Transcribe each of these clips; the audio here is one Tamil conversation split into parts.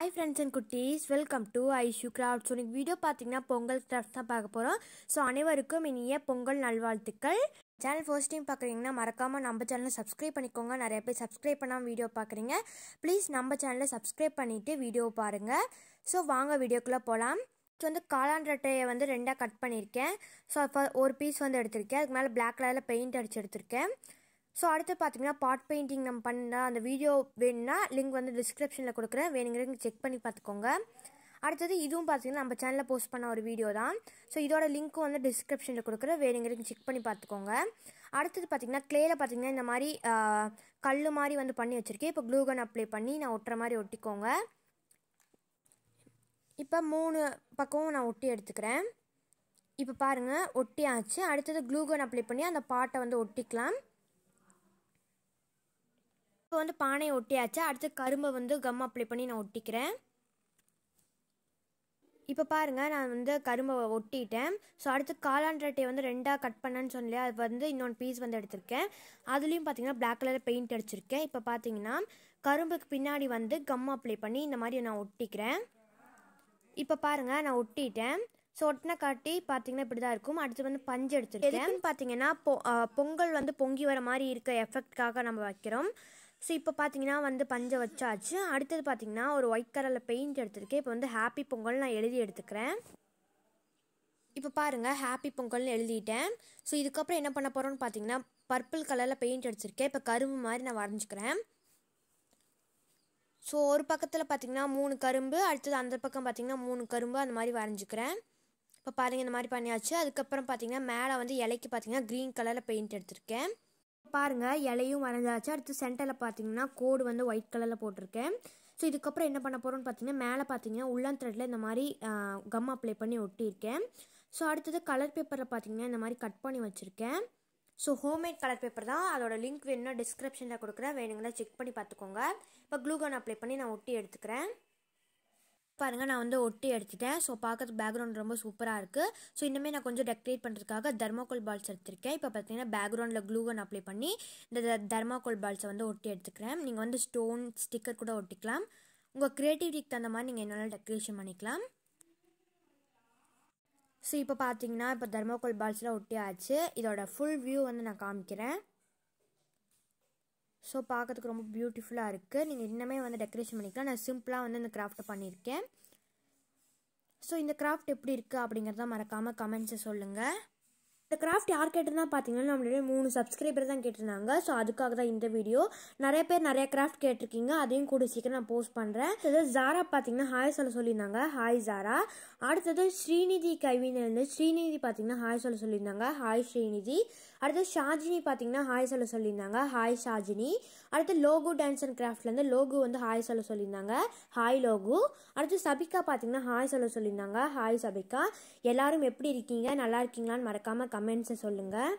ஹாய் ஃப்ரெண்ட்ஸ் அண்ட் குட்டீஸ் welcome to Aishu craft so இன்னைக்கு வீடியோ பார்த்தீங்கன்னா பொங்கல் கிராஃப்ட் தான் பார்க்க போகிறோம் ஸோ அனைவருக்கும் இனிய பொங்கல் நல்வாழ்த்துக்கள் சேனல் ஃபர்ஸ்ட் டைம் பார்க்குறீங்கன்னா மறக்காமல் நம்ம சேனலை சப்ஸ்கிரைப் பண்ணிக்கோங்க நிறைய பேர் சப்ஸ்கிரைப் பண்ணாமல் வீடியோ பார்க்குறீங்க ப்ளீஸ் நம்ம சேனலை சப்ஸ்கிரைப் பண்ணிவிட்டு வீடியோ பாருங்கள் ஸோ வாங்க வீடியோக்குள்ளே போகலாம் ஸோ வந்து காளான் ரெட்டையை வந்து ரெண்டாக கட் பண்ணியிருக்கேன் ஸோ அப்போ ஒரு பீஸ் வந்து எடுத்திருக்கேன் அதுக்கு மேலே பிளாக் கலரில் பெயிண்ட் அடித்து எடுத்திருக்கேன் ஸோ அடுத்து பார்த்தீங்கன்னா பாட் பெயிண்டிங் நம்ம பண்ணால் அந்த வீடியோ வேணும்னா லிங்க் வந்து டிஸ்கிரிப்ஷனில் கொடுக்குறேன் வேணுங்கிற செக் பண்ணி பார்த்துக்கோங்க அடுத்தது இதுவும் பார்த்தீங்கன்னா நம்ம சேனலில் போஸ்ட் பண்ண ஒரு வீடியோ தான் ஸோ இதோட லிங்க்கும் வந்து டிஸ்கிரிப்ஷனில் கொடுக்குற வேணுங்கிறதுக்கு செக் பண்ணி பார்த்துக்கோங்க அடுத்தது பார்த்தீங்கன்னா க்ளேயில் பார்த்தீங்கன்னா இந்த மாதிரி கல் மாதிரி வந்து பண்ணி வச்சுருக்கேன் இப்போ க்ளூகன் அப்ளை பண்ணி நான் ஒட்டுற மாதிரி ஒட்டிக்கோங்க இப்போ மூணு பக்கமும் நான் ஒட்டி எடுத்துக்கிறேன் இப்போ பாருங்கள் ஒட்டி ஆச்சு அடுத்தது க்ளூகன் அப்ளை பண்ணி அந்த பாட்டை வந்து ஒட்டிக்கலாம் இப்போ வந்து பானையை ஒட்டியாச்சு அடுத்து கரும்பை வந்து கம் அப்ளை பண்ணி நான் ஒட்டிக்கிறேன் இப்போ பாருங்கள் நான் வந்து கரும்பை ஒட்டிட்டேன் ஸோ அடுத்து காளான் ரட்டையை வந்து ரெண்டாக கட் பண்ணேன்னு சொன்னலையே அது வந்து இன்னொன்று பீஸ் வந்து எடுத்திருக்கேன் அதுலேயும் பார்த்தீங்கன்னா பிளாக் கலர் பெயிண்ட் அடிச்சிருக்கேன் இப்போ பார்த்தீங்கன்னா கரும்புக்கு பின்னாடி வந்து கம் அப்ளை பண்ணி இந்த மாதிரி நான் ஒட்டிக்கிறேன் இப்போ பாருங்கள் நான் ஒட்டிட்டேன் ஸோ ஒட்டின காட்டி பார்த்தீங்கன்னா இப்படி தான் இருக்கும் அடுத்து வந்து பஞ்சு எடுத்துருக்கேன் பார்த்தீங்கன்னா பொங்கல் வந்து பொங்கி வர மாதிரி இருக்க எஃபெக்ட்காக நம்ம வைக்கிறோம் ஸோ இப்போ பார்த்தீங்கன்னா வந்து பஞ்சை வச்சாச்சு அடுத்தது பார்த்தீங்கன்னா ஒரு ஒயிட் கலரில் பெயிண்ட் எடுத்திருக்கேன் இப்போ வந்து ஹாப்பி பொங்கல் நான் எழுதி எடுத்துக்கிறேன் இப்போ பாருங்கள் ஹாப்பி பொங்கல்னு எழுதிட்டேன் ஸோ இதுக்கப்புறம் என்ன பண்ண போகிறோம்னு பார்த்தீங்கன்னா பர்பிள் கலரில் பெயிண்ட் அடிச்சிருக்கேன் இப்போ கரும்பு மாதிரி நான் வரைஞ்சிக்கிறேன் ஸோ ஒரு பக்கத்தில் பார்த்தீங்கன்னா மூணு கரும்பு அடுத்தது அந்த பக்கம் பார்த்திங்கன்னா மூணு கரும்பு அந்த மாதிரி வரைஞ்சிக்கிறேன் இப்போ பாருங்கள் இந்த மாதிரி பண்ணியாச்சு அதுக்கப்புறம் பார்த்தீங்கன்னா மேலே வந்து இலைக்கு பார்த்தீங்கன்னா க்ரீன் கலரில் பெயிண்ட் எடுத்திருக்கேன் பாருங்கள் இலையும் வரைஞ்சாச்சு அடுத்து சென்டரில் பார்த்தீங்கன்னா கோடு வந்து ஒயிட் கலரில் போட்டிருக்கேன் ஸோ இதுக்கப்புறம் என்ன பண்ண போகிறோம்னு பார்த்தீங்கன்னா மேலே பார்த்தீங்கன்னா உள்ளான் த்ரெட்டில் இந்த மாதிரி கம் அப்ளை பண்ணி ஒட்டியிருக்கேன் ஸோ அடுத்தது கலர் பேப்பரில் பார்த்தீங்கன்னா இந்த மாதிரி கட் பண்ணி வச்சுருக்கேன் ஸோ ஹோம்மேட் கலர் பேப்பர் தான் அதோட லிங்க் வேணும்னா டிஸ்கிரிப்ஷனில் கொடுக்குறேன் வேணுங்கன்னா செக் பண்ணி பார்த்துக்கோங்க இப்போ க்ளூகான் அப்ளை பண்ணி நான் ஒட்டி எடுத்துக்கிறேன் பாருங்கள் நான் வந்து ஒட்டி எடுத்துட்டேன் ஸோ பார்க்கறதுக்கு பேக்ரவுண்ட் ரொம்ப சூப்பராக இருக்குது ஸோ இனிமேல் நான் கொஞ்சம் டெக்கரேட் பண்ணுறதுக்காக தர்மாக்கோல் பால்ஸ் எடுத்திருக்கேன் இப்போ பார்த்தீங்கன்னா பேக்ரவுண்டில் க்ளூகன் அப்ளை பண்ணி இந்த தர்மாக்கோல் பால்ஸை வந்து ஒட்டி எடுத்துக்கிறேன் நீங்கள் வந்து ஸ்டோன் ஸ்டிக்கர் கூட ஒட்டிக்கலாம் உங்கள் க்ரியேட்டிவிட்டிக்கு தகுந்த மாதிரி நீங்கள் என்னால் டெக்கரேஷன் பண்ணிக்கலாம் ஸோ இப்போ பார்த்தீங்கன்னா இப்போ தர்மாக்கோல் பால்ஸ்லாம் ஒட்டி ஆச்சு இதோட ஃபுல் வியூ வந்து நான் காமிக்கிறேன் ஸோ பார்க்கறதுக்கு ரொம்ப பியூட்டிஃபுல்லாக இருக்குது நீங்கள் இன்னமே வந்து டெக்கரேஷன் பண்ணிக்கலாம் நான் சிம்பிளாக வந்து இந்த கிராஃப்ட்டை பண்ணியிருக்கேன் ஸோ இந்த கிராஃப்ட் எப்படி இருக்குது அப்படிங்கிறத மறக்காமல் கமெண்ட்ஸை சொல்லுங்கள் இந்த கிராஃப்ட் யார் கேட்டிருந்தா பார்த்தீங்கன்னா நம்மளுடைய மூணு சப்ஸ்கிரைபர் தான் கேட்டிருந்தாங்க ஸோ அதுக்காக தான் இந்த வீடியோ நிறைய பேர் நிறைய கிராஃப்ட் கேட்டிருக்கீங்க அதையும் கூட சீக்கிரம் நான் போஸ்ட் பண்ணுறேன் அடுத்தது ஜாரா பார்த்தீங்கன்னா ஹாய் சொல்ல சொல்லியிருந்தாங்க ஹாய் ஜாரா அடுத்தது ஸ்ரீநிதி கைவினிலிருந்து ஸ்ரீநிதி பார்த்தீங்கன்னா ஹாய் சொல்ல சொல்லியிருந்தாங்க ஹாய் ஸ்ரீநிதி அடுத்து ஷாஜினி பார்த்தீங்கன்னா ஹாய் சொல்ல சொல்லியிருந்தாங்க ஹாய் ஷாஜினி அடுத்து லோகோ டான்ஸ் அண்ட் கிராஃப்ட்லேருந்து லோகு வந்து ஹாய் சொல்ல சொல்லியிருந்தாங்க ஹாய் லோகு அடுத்து சபிகா பார்த்தீங்கன்னா ஹாய் சொல்ல சொல்லியிருந்தாங்க ஹாய் சபிகா எல்லாரும் எப்படி இருக்கீங்க நல்லா இருக்கீங்களான்னு மறக்காமல் கமெண்ட்ஸை சொல்லுங்கள்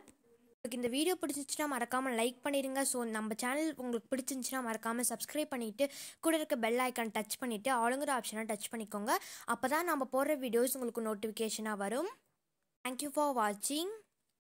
உங்களுக்கு இந்த வீடியோ பிடிச்சிச்சுன்னா மறக்காமல் லைக் பண்ணிடுங்க ஸோ நம்ம சேனல் உங்களுக்கு பிடிச்சிருந்துச்சுன்னா மறக்காமல் சப்ஸ்கிரைப் பண்ணிவிட்டு கூட இருக்க பெல் ஐக்கான் டச் பண்ணிவிட்டு ஆளுங்கிற ஆப்ஷனை டச் பண்ணிக்கோங்க அப்போ தான் நம்ம போடுற வீடியோஸ் உங்களுக்கு நோட்டிஃபிகேஷனாக வரும் தேங்க்யூ ஃபார் வாட்சிங்